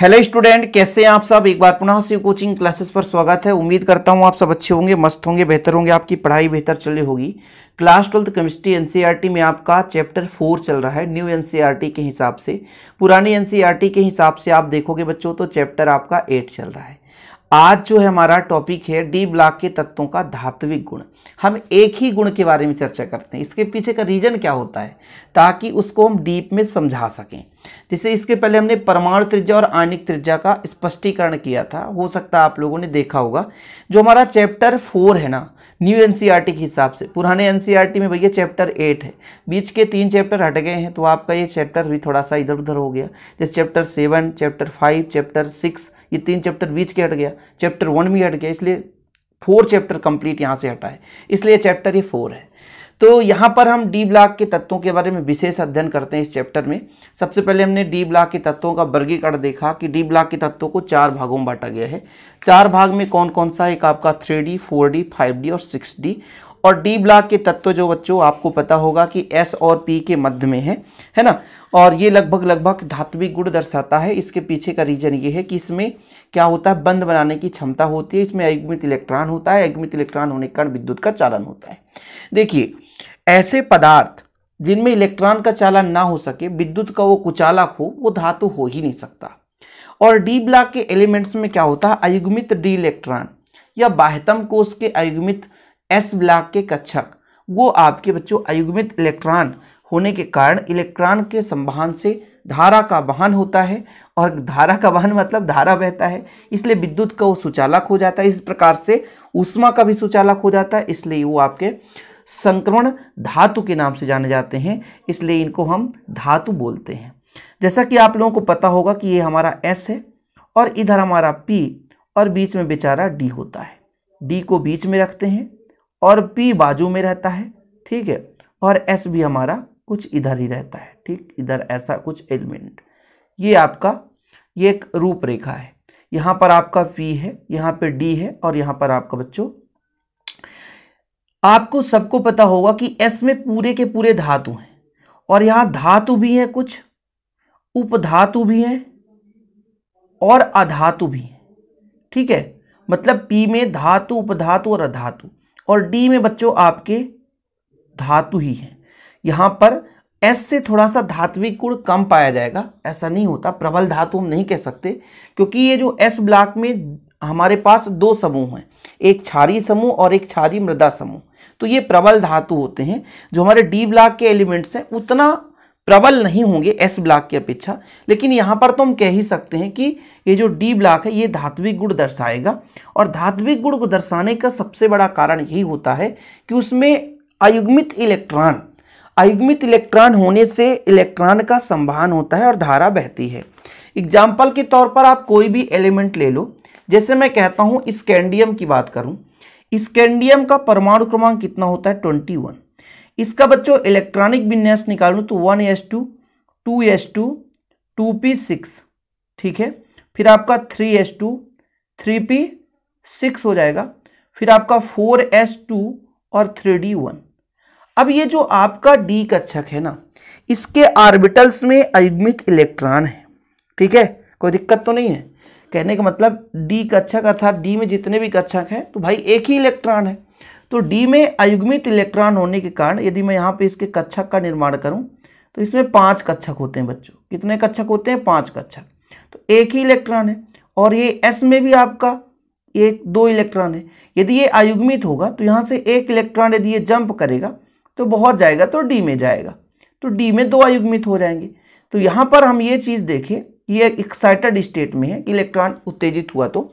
hello student कैसे हैं आप सब एक बार पुनः से कोचिंग क्लासेस पर स्वागत है उम्मीद करता हूं आप सब अच्छे होंगे मस्त होंगे बेहतर होंगे आपकी पढ़ाई बेहतर चल रही होगी class twelfth chemistry NCERT e में आपका चैप्टर फोर चल रहा है न्यू एनसीईआरटी e के हिसाब से पुरानी एनसीईआरटी e के हिसाब से आप देखोगे बच्चों तो चैप्टर आपका एट चल रहा है आज जो है हमारा टॉपिक है डी ब्लॉक के तत्वों का धात्विक गुण हम एक ही गुण के बारे में चर्चा करते हैं इसके पीछे का रीजन क्या होता है ताकि उसको हम डीप में समझा सकें जैसे इसके पहले हमने परमाणु त्रिज्या और आयनिक त्रिज्या का स्पष्टीकरण किया था हो सकता है आप लोगों ने देखा होगा जो हमारा चैप्टर फोर है ना न्यू एन e के हिसाब से पुराने एन e में भैया चैप्टर एट है बीच के तीन चैप्टर हट गए हैं तो आपका ये चैप्टर भी थोड़ा सा इधर उधर हो गया जैसे chapter seven chapter five chapter six ये तीन चैप्टर बीच के हट गया चैप्टर वन भी हट गया इसलिए फोर चैप्टर कंप्लीट यहाँ से हटा है इसलिए चैप्टर ये फोर है तो यहाँ पर हम डी ब्लॉक के तत्वों के बारे में विशेष अध्ययन करते हैं इस चैप्टर में सबसे पहले हमने डी ब्लॉक के तत्वों का वर्गीकरण देखा कि डी ब्लॉक के तत्वों को चार भागों में बांटा गया है चार भाग में कौन कौन सा एक आपका three D four D five D और सिक्स डी और डी ब्लॉक के तत्व जो बच्चों आपको पता होगा कि एस और पी के मध्य में है है ना और ये लगभग लगभग धात्विक गुण दर्शाता है इसके पीछे का रीजन ये है कि इसमें क्या होता है बंद बनाने की क्षमता होती है इसमें अग्मित इलेक्ट्रॉन होता है अग्मित इलेक्ट्रॉन होने के कारण विद्युत का चालन होता है देखिए ऐसे पदार्थ जिनमें इलेक्ट्रॉन का चालन ना हो सके विद्युत का वो कुचालक हो वो धातु हो ही नहीं सकता और डी ब्लॉक के एलिमेंट्स में क्या होता है अयुग्मित डी इलेक्ट्रॉन या बाह्यतम कोष के अयुग्मित एस ब्लॉक के कक्षक वो आपके बच्चों अयुग्मित इलेक्ट्रॉन होने के कारण इलेक्ट्रॉन के संवहन से धारा का वाहन होता है और धारा का वाहन मतलब धारा बहता है इसलिए विद्युत का वो सुचालक हो जाता है इस प्रकार से उष्मा का भी सुचालक हो जाता है इसलिए वो आपके संक्रमण धातु के नाम से जाने जाते हैं इसलिए इनको हम धातु बोलते हैं जैसा कि आप लोगों को पता होगा कि ये हमारा एस है और इधर हमारा पी और बीच में बेचारा डी होता है डी को बीच में रखते हैं और पी बाजू में रहता है ठीक है और एस भी हमारा कुछ इधर ही रहता है ठीक इधर ऐसा कुछ एलिमेंट ये आपका ये एक रूपरेखा है यहाँ पर आपका वी है यहाँ पर डी है और यहाँ पर आपका बच्चों आपको सबको पता होगा कि एस में पूरे के पूरे धातु हैं और यहाँ धातु भी हैं कुछ उपधातु भी हैं और अधातु भी हैं ठीक है मतलब पी में धातु उपधातु और अधातु और डी में बच्चों आपके धातु ही हैं यहाँ पर एस से थोड़ा सा धात्विक गुण कम पाया जाएगा ऐसा नहीं होता प्रबल धातु हम नहीं कह सकते क्योंकि ये जो एस ब्लॉक में हमारे पास दो समूह हैं एक क्षारी समूह और एक छारी मृदा समूह तो ये प्रबल धातु होते हैं जो हमारे डी ब्लॉक के एलिमेंट्स हैं उतना प्रबल नहीं होंगे एस ब्लॉक की अपेक्षा लेकिन यहाँ पर तो हम कह ही सकते हैं कि ये जो डी ब्लॉक है ये धात्विक गुण दर्शाएगा और धात्विक गुण को दर्शाने का सबसे बड़ा कारण यही होता है कि उसमें अयुग्मित इलेक्ट्रॉन अयुग्मित इलेक्ट्रॉन होने से इलेक्ट्रॉन का संभान होता है और धारा बहती है एग्जाम्पल के तौर पर आप कोई भी एलिमेंट ले लो जैसे मैं कहता हूँ स्कैंडियम की बात करूँ स्कैंडियम का परमाणु क्रमांक कितना होता है ट्वेंटी वन इसका बच्चों इलेक्ट्रॉनिक विन्यास निकालूँ तो one S two two S two two P six ठीक है फिर आपका three S two three P six हो जाएगा फिर आपका फोर एस टू और थ्री डी वन अब ये जो आपका डी कक्षक है ना इसके आर्बिटल्स में अयुग्मित इलेक्ट्रॉन है ठीक है कोई दिक्कत तो नहीं है कहने का मतलब डी कक्षक अर्थात डी में जितने भी कक्षक हैं तो भाई एक ही इलेक्ट्रॉन है तो डी में अयुग्मित इलेक्ट्रॉन होने के कारण यदि मैं यहाँ पे इसके कक्षक का निर्माण करूँ तो इसमें पांच कक्षक होते हैं बच्चों कितने कक्षक होते हैं पांच कक्षक तो एक ही इलेक्ट्रॉन है और ये एस में भी आपका एक दो इलेक्ट्रॉन है यदि ये अयुग्मित होगा तो यहाँ से एक इलेक्ट्रॉन यदि ये जंप करेगा तो बहुत जाएगा तो डी में जाएगा तो डी में दो अयुग्मित हो जाएंगे तो यहाँ पर हम ये चीज़ देखें ये एक्साइटेड स्टेट में है इलेक्ट्रॉन उत्तेजित हुआ तो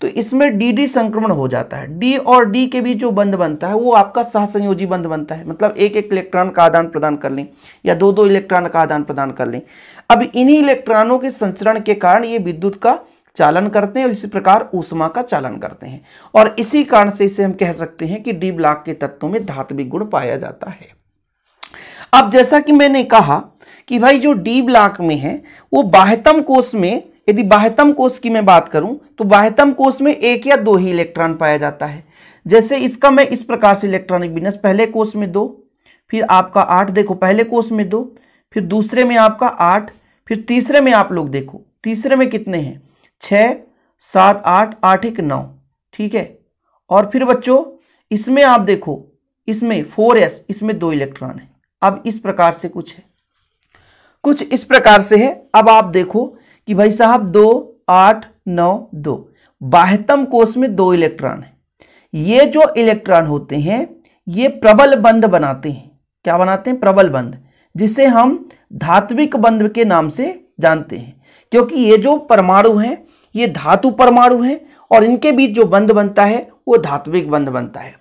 तो इसमें डी डी संक्रमण हो जाता है डी और डी के बीच जो बंध बनता है वो आपका सहसंयोजी बंध बनता है मतलब एक एक इलेक्ट्रॉन का आदान प्रदान कर लें या दो दो इलेक्ट्रॉन का आदान प्रदान कर लें अब इन्हीं इलेक्ट्रॉनों के संचरण के कारण ये विद्युत का चालन करते हैं और इसी प्रकार ऊष्मा का चालन करते हैं और इसी कारण से इसे हम कह सकते हैं कि डी ब्लॉक के तत्वों में धात्विक गुण पाया जाता है अब जैसा कि मैंने कहा कि भाई जो डी ब्लॉक में है वो बाह्यतम कोष में यदि बाह्यतम कोष की मैं बात करूं तो बाह्यतम कोष में एक या दो ही इलेक्ट्रॉन पाया जाता है जैसे इसका मैं इस प्रकार से इलेक्ट्रॉनिक बिनस पहले कोष में दो फिर आपका आठ देखो पहले कोष में दो फिर दूसरे में आपका आठ फिर तीसरे में आप लोग देखो तीसरे में कितने हैं छ सात आठ आठ एक नौ ठीक है और फिर बच्चों इसमें आप देखो इसमें फोर एस इसमें दो इलेक्ट्रॉन है अब इस प्रकार से कुछ है कुछ इस प्रकार से है अब आप देखो कि भाई साहब दो आठ नौ दो बाह्यतम कोष में दो इलेक्ट्रॉन है ये जो इलेक्ट्रॉन होते हैं ये प्रबल बंध बनाते हैं क्या बनाते हैं प्रबल बंध जिसे हम धात्विक बंध के नाम से जानते हैं क्योंकि ये जो परमाणु हैं ये धातु परमाणु हैं और इनके बीच जो बंध बनता है वो धात्विक बंध बनता है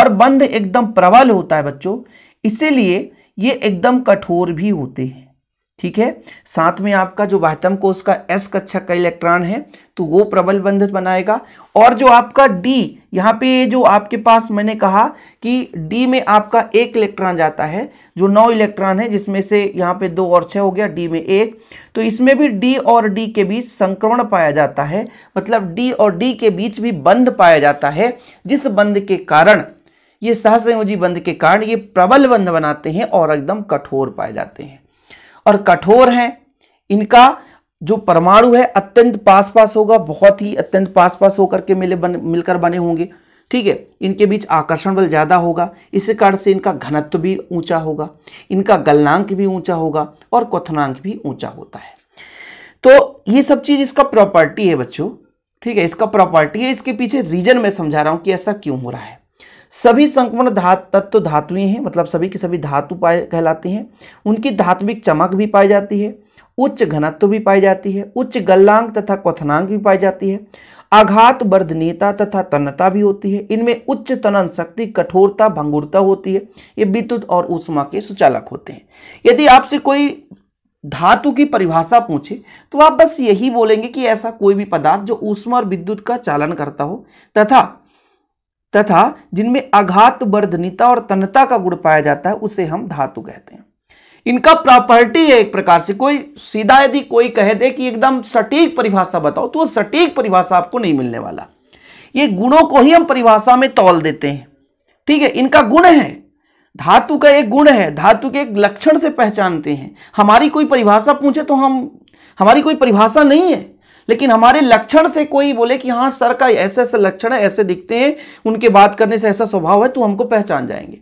और बंध एकदम प्रबल होता है बच्चों इसीलिए ये एकदम कठोर भी होते हैं ठीक है साथ में आपका जो वाहतम कोष का एस कक्षक का इलेक्ट्रॉन है तो वो प्रबल बंधन बनाएगा और जो आपका डी यहाँ पे जो आपके पास मैंने कहा कि डी में आपका एक इलेक्ट्रॉन जाता है जो नौ इलेक्ट्रॉन है जिसमें से यहाँ पे दो और छः हो गया डी में एक तो इसमें भी डी और डी के बीच संक्रमण पाया जाता है मतलब डी और डी के बीच भी बंध पाया जाता है जिस बंध के कारण ये सहसंयोजी बंध के कारण ये प्रबल बंध बनाते हैं और एकदम कठोर पाए जाते हैं और कठोर हैं इनका जो परमाणु है अत्यंत पास पास होगा बहुत ही अत्यंत पास पास होकर के मिले बन मिलकर बने होंगे ठीक है इनके बीच आकर्षण बल ज़्यादा होगा इसी कारण से इनका घनत्व भी ऊंचा होगा इनका गलनांक भी ऊंचा होगा और क्वनांक भी ऊंचा होता है तो ये सब चीज़ इसका प्रॉपर्टी है बच्चों ठीक है इसका प्रॉपर्टी है इसके पीछे रीजन में समझा रहा हूँ कि ऐसा क्यों हो रहा है सभी संक्रमण धात तत्व धातुएं हैं मतलब सभी के सभी धातु पाए कहलाते हैं उनकी धात्विक चमक भी पाई जाती है उच्च घनत्व भी पाई जाती है उच्च गल्लांक तथा क्वनांक भी पाई जाती है आघात वर्धनीयता तथा तन्नता भी होती है इनमें उच्च तनन शक्ति कठोरता भंगुरता होती है ये विद्युत और ऊष्मा के सुचालक होते हैं यदि आपसे कोई धातु की परिभाषा पूछे तो आप बस यही बोलेंगे कि ऐसा कोई भी पदार्थ जो ऊष्मा और विद्युत का चालन करता हो तथा तथा जिनमें आघात वर्धनिता और तनता का गुण पाया जाता है उसे हम धातु कहते हैं इनका प्रॉपर्टी है एक प्रकार से कोई सीधा यदि कोई कह दे कि एकदम सटीक परिभाषा बताओ तो वो सटीक परिभाषा आपको नहीं मिलने वाला ये गुणों को ही हम परिभाषा में तौल देते हैं ठीक है इनका गुण है धातु का एक गुण है धातु के एक लक्षण से पहचानते हैं हमारी कोई परिभाषा पूछे तो हम हमारी कोई परिभाषा नहीं है लेकिन हमारे लक्षण से कोई बोले कि हाँ सर का ऐसे ऐसे लक्षण है ऐसे दिखते हैं उनके बात करने से ऐसा स्वभाव है तो हमको पहचान जाएंगे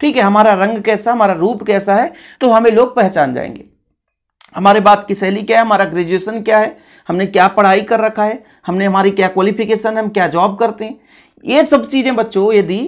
ठीक है हमारा रंग कैसा हमारा रूप कैसा है तो हमें लोग पहचान जाएंगे हमारे बात की शैली क्या है हमारा ग्रेजुएशन क्या है हमने क्या पढ़ाई कर रखा है हमने हमारी क्या क्वालिफिकेशन है हम क्या जॉब करते हैं ये सब चीज़ें बच्चों यदि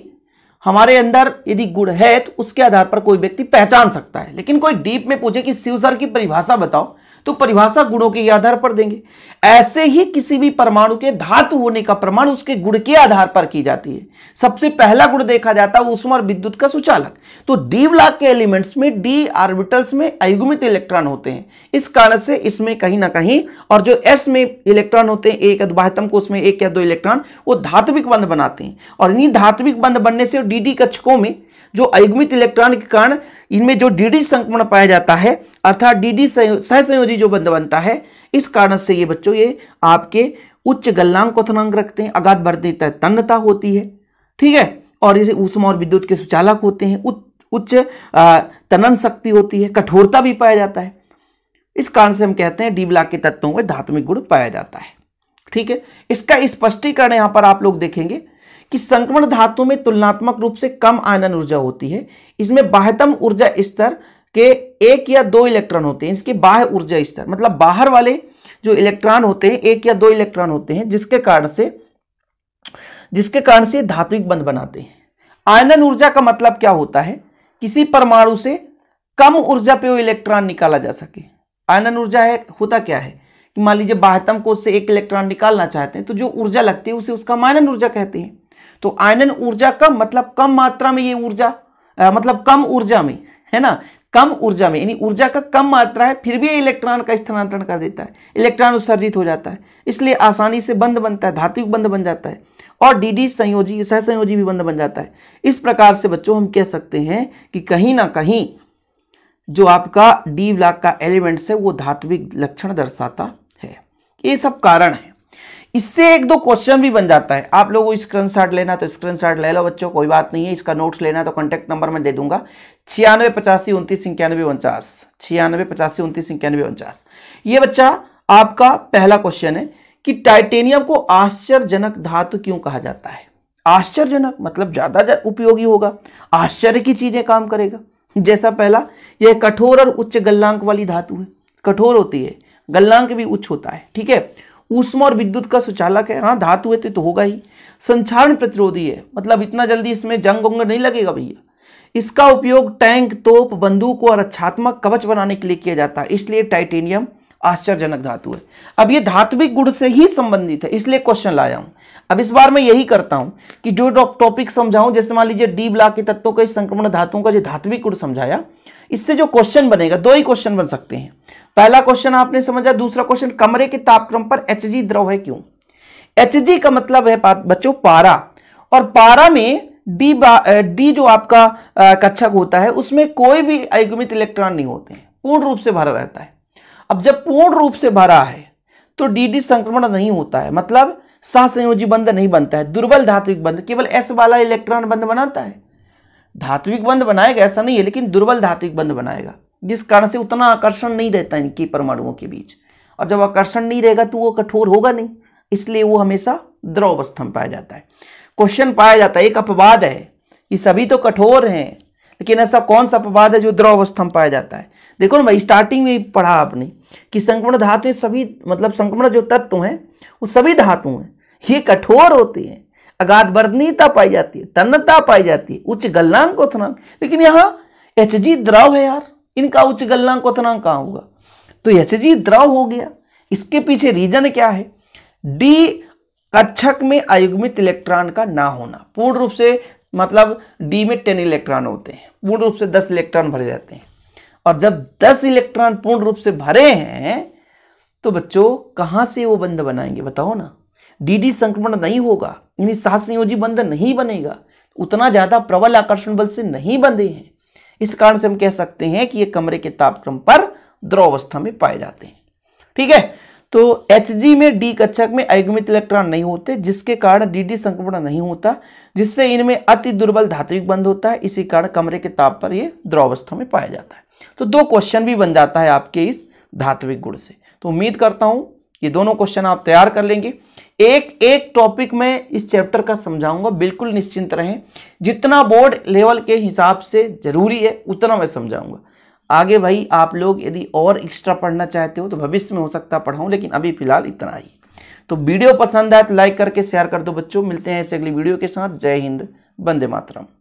हमारे अंदर यदि गुण है तो उसके आधार पर कोई व्यक्ति पहचान सकता है लेकिन कोई डीप में पूछे कि शिव सर की परिभाषा बताओ तो परिभाषा गुणों के आधार पर देंगे ऐसे ही किसी भी परमाणु के धातु होने का प्रमाण उसके गुण के आधार पर की जाती है सबसे पहला गुण देखा जाता है उष्मा और विद्युत का सुचालक तो डी ब्लॉक के एलिमेंट्स में डी ऑर्बिटल्स में अयुगमित इलेक्ट्रॉन होते हैं इस कारण से इसमें कहीं ना कहीं और जो एस में इलेक्ट्रॉन होते हैं एक बाह्यतम को उसमें एक या दो इलेक्ट्रॉन वो धात्विक बंध बनाते हैं और इन्हीं धात्विक बंध बनने से डी डी कक्षकों में जो अयुग्मित इलेक्ट्रॉन के कारण इनमें जो डीडी संक्रमण पाया जाता है अर्थात डीडी सह संयोजी जो बंद बनता है इस कारण से ये बच्चों ये आपके उच्च गलनांक क्वथनांक रखते हैं अगाध वर्धित तन्नता होती है ठीक है और जैसे ऊष्मा और विद्युत के सुचालक होते हैं उच्च तनन शक्ति होती है कठोरता भी पाया जाता है इस कारण से हम कहते हैं डीबला के तत्वों में धात्मिक गुण पाया जाता है ठीक है इसका स्पष्टीकरण इस यहां पर आप लोग देखेंगे कि संक्रमण धातु में तुलनात्मक रूप से कम आयनन ऊर्जा होती है इसमें बाह्यतम ऊर्जा स्तर के एक या दो इलेक्ट्रॉन होते हैं इसके बाह्य ऊर्जा स्तर मतलब बाहर वाले जो इलेक्ट्रॉन होते हैं एक या दो इलेक्ट्रॉन होते हैं जिसके कारण से जिसके कारण से धात्विक बंध बनाते हैं आयनन ऊर्जा का मतलब क्या होता है किसी परमाणु से कम ऊर्जा पे वो इलेक्ट्रॉन निकाला जा सके आयनन ऊर्जा है होता क्या है कि मान लीजिए बाह्यतम कोष से एक इलेक्ट्रॉन निकालना चाहते हैं तो जो ऊर्जा लगती है उसे उसका मायनन ऊर्जा कहते हैं तो आयनन ऊर्जा कम मतलब कम मात्रा में ये ऊर्जा मतलब कम ऊर्जा में है ना कम ऊर्जा में यानी ऊर्जा का कम मात्रा है फिर भी इलेक्ट्रॉन का स्थानांतरण कर देता है इलेक्ट्रॉन उत्सर्जित हो जाता है इसलिए आसानी से बंद बनता है धात्विक बंद बन जाता है और डीडी संयोजी सहसंयोजी भी बंद बन जाता है इस प्रकार से बच्चों हम कह सकते हैं कि कहीं ना कहीं जो आपका डी ब्लॉक का एलिमेंट्स है वो धात्विक लक्षण दर्शाता है ये सब कारण है इससे एक दो क्वेश्चन भी बन जाता है आप लोगों स्क्रीन शॉट लेना तो स्क्रीन शॉट ले लो बच्चों कोई बात नहीं है इसका नोट्स लेना तो कॉन्टैक्ट नंबर मैं दे दूंगा छियानवे पचासी उनतीस इक्यानवे उनचास छियानवे पचासी उनतीस इक्यानवे उनचास ये बच्चा आपका पहला क्वेश्चन है कि टाइटेनियम को आश्चर्यजनक धातु क्यों कहा जाता है आश्चर्यजनक मतलब ज़्यादा उपयोगी होगा आश्चर्य की चीज़ें काम करेगा जैसा पहला यह कठोर और उच्च गल्लांक वाली धातु है कठोर होती है गल्लांक भी उच्च होता है ठीक है ऊष्मा और विद्युत का सुचालक है हाँ धातु है तो, तो होगा ही संचारण प्रतिरोधी है मतलब इतना जल्दी इसमें जंग उंग नहीं लगेगा भैया इसका उपयोग टैंक तोप बंदूक और रक्षात्मक कवच बनाने के लिए किया जाता है इसलिए टाइटेनियम आश्चर्यजनक धातु है अब ये धात्विक गुण से ही संबंधित है इसलिए क्वेश्चन लाया हूं अब इस बार मैं यही करता हूं कि जो टॉपिक समझाऊं जैसे मान लीजिए डी ब्लॉक के तत्वों का संक्रमण धातुओं का जो धात्विक गुण समझाया इससे जो क्वेश्चन बनेगा दो ही क्वेश्चन बन सकते हैं पहला क्वेश्चन आपने समझा दूसरा क्वेश्चन कमरे के तापक्रम पर एच द्रव है क्यों एच का मतलब है बच्चों पारा और पारा में डी डी जो आपका कक्षक होता है उसमें कोई भी अयुग्मित इलेक्ट्रॉन नहीं होते पूर्ण रूप से भरा रहता है अब जब पूर्ण रूप से भरा है तो डीडी संक्रमण नहीं होता है मतलब सहसंयोजी बंध नहीं बनता है दुर्बल धात्विक बंध केवल एस वाला इलेक्ट्रॉन बंध बनाता है धात्विक बंध बनाएगा ऐसा नहीं है लेकिन दुर्बल धात्विक बंध बनाएगा जिस कारण से उतना आकर्षण नहीं रहता इनके परमाणुओं के बीच और जब आकर्षण नहीं रहेगा तो वो कठोर होगा नहीं इसलिए वो हमेशा द्रव अवस्था में पाया जाता है क्वेश्चन पाया जाता है एक अपवाद है ये सभी तो कठोर हैं लेकिन ऐसा कौन सा अपवाद है जो द्रव अवस्था में पाया जाता है देखो ना भाई स्टार्टिंग में पढ़ा आपने कि संक्रमण धातु सभी मतलब संक्रमण जो तत्व हैं वो सभी धातु हैं ये कठोर होते हैं अगाध वर्धनीयता पाई जाती है तन्नता पाई जाती है उच्च गलनांक उथनांक लेकिन यहाँ एच जी द्रव है यार इनका उच्च गलनांक उथनांक कहाँ होगा तो एच जी द्रव हो गया इसके पीछे रीजन क्या है डी कक्षक में अयुग्मित इलेक्ट्रॉन का ना होना पूर्ण रूप से मतलब डी में टेन इलेक्ट्रॉन होते हैं पूर्ण रूप से दस इलेक्ट्रॉन भरे जाते हैं और जब 10 इलेक्ट्रॉन पूर्ण रूप से भरे हैं तो बच्चों कहां से वो बंध बनाएंगे बताओ ना डीडी संक्रमण नहीं होगा यानी सात संयोजी बंध नहीं बनेगा उतना ज़्यादा प्रबल आकर्षण बल से नहीं बंधे हैं इस कारण से हम कह सकते हैं कि ये कमरे के तापक्रम पर द्रव अवस्था में पाए जाते हैं ठीक है तो एच में डी कक्षक में अयुगमित इलेक्ट्रॉन नहीं होते जिसके कारण डीडी संक्रमण नहीं होता जिससे इनमें अति दुर्बल धात्विक बंध होता है इसी कारण कमरे के ताप पर यह द्रवावस्था में पाया जाता है तो दो क्वेश्चन भी बन जाता है आपके इस धात्विक गुण से तो उम्मीद करता हूं ये दोनों क्वेश्चन आप तैयार कर लेंगे एक एक टॉपिक में इस चैप्टर का समझाऊंगा बिल्कुल निश्चिंत रहें जितना बोर्ड लेवल के हिसाब से जरूरी है उतना मैं समझाऊंगा आगे भाई आप लोग यदि और एक्स्ट्रा पढ़ना चाहते हो तो भविष्य में हो सकता पढ़ाऊं लेकिन अभी फिलहाल इतना ही तो वीडियो पसंद आए तो लाइक करके शेयर कर दो बच्चों मिलते हैं ऐसे अगली वीडियो के साथ जय हिंद वंदे मातरम